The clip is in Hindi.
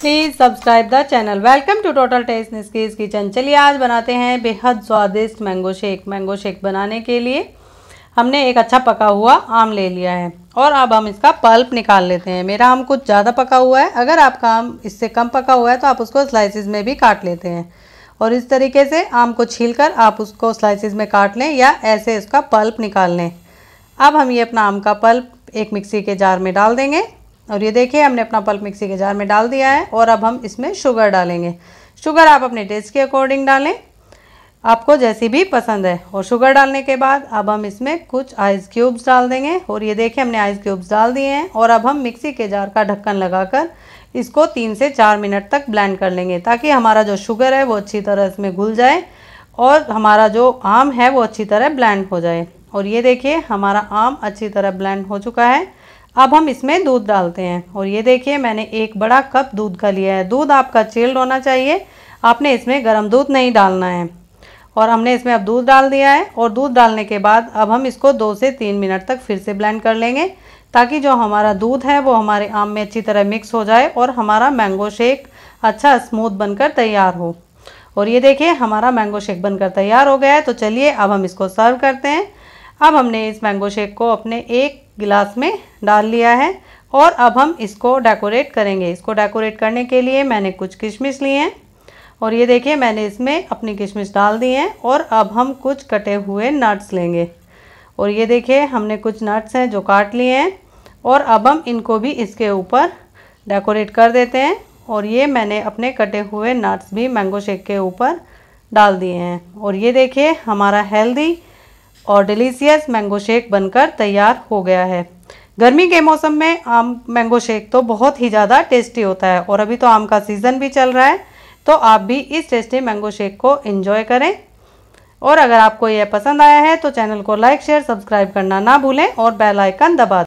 please subscribe the channel welcome to total taste निस्कीज किचन चलिए आज बनाते हैं बेहद स्वादिष्ट मैंगो शेक मैंगो शेक बनाने के लिए हमने एक अच्छा पका हुआ आम ले लिया है और अब हम इसका पल्प निकाल लेते हैं मेरा आम कुछ ज़्यादा पका हुआ है अगर आपका आम इससे कम पका हुआ है तो आप उसको स्लाइसिस में भी काट लेते हैं और इस तरीके से आम को छील कर आप उसको स्लाइसिस में काट लें या ऐसे इसका पल्प निकाल लें अब हम ये अपना आम का पल्प एक मिक्सी के जार में डाल देंगे और ये देखिए हमने अपना पल्प मिक्सी के जार में डाल दिया है और अब हम इसमें शुगर डालेंगे शुगर आप अपने टेस्ट के अकॉर्डिंग डालें आपको जैसी भी पसंद है और शुगर डालने के बाद अब हम इसमें कुछ आइस क्यूब्स डाल देंगे और ये देखिए हमने आइस क्यूब्स डाल दिए हैं और अब हम मिक्सी के जार का ढक्कन लगाकर इसको तीन से चार मिनट तक ब्लेंड कर लेंगे ताकि हमारा जो शुगर है वो अच्छी तरह इसमें घुल जाए और हमारा जो आम है वो अच्छी तरह ब्लैंड हो जाए और ये देखिए हमारा आम अच्छी तरह ब्लैंड हो चुका है अब हम इसमें दूध डालते हैं और ये देखिए मैंने एक बड़ा कप दूध का लिया है दूध आपका चिल्ड होना चाहिए आपने इसमें गर्म दूध नहीं डालना है और हमने इसमें अब दूध डाल दिया है और दूध डालने के बाद अब हम इसको दो से तीन मिनट तक फिर से ब्लेंड कर लेंगे ताकि जो हमारा दूध है वो हमारे आम में अच्छी तरह मिक्स हो जाए और हमारा मैंगो शेक अच्छा स्मूथ बनकर तैयार हो और ये देखिए हमारा मैंगो शेक बनकर तैयार हो गया है तो चलिए अब हम इसको सर्व करते हैं अब हमने इस मैंगो शेक को अपने एक गिलास में डाल लिया है और अब हम इसको डेकोरेट करेंगे इसको डेकोरेट करने के लिए मैंने कुछ किशमिश लिए हैं और ये देखिए मैंने इसमें अपनी किशमिश डाल दी हैं और अब हम कुछ कटे हुए नट्स लेंगे और ये देखिए हमने कुछ नट्स हैं जो काट लिए हैं और अब हम इनको भी इसके ऊपर डेकोरेट कर देते हैं और ये मैंने अपने कटे हुए नट्स भी मैंगो शेक के ऊपर डाल दिए हैं और ये देखिए हमारा हेल्दी और डिलीशियस मैंगो शेक बनकर तैयार हो गया है गर्मी के मौसम में आम मैंगो शेक तो बहुत ही ज़्यादा टेस्टी होता है और अभी तो आम का सीज़न भी चल रहा है तो आप भी इस टेस्टी मैंगो शेक को इन्जॉय करें और अगर आपको यह पसंद आया है तो चैनल को लाइक शेयर सब्सक्राइब करना ना भूलें और बेल आइकन दबा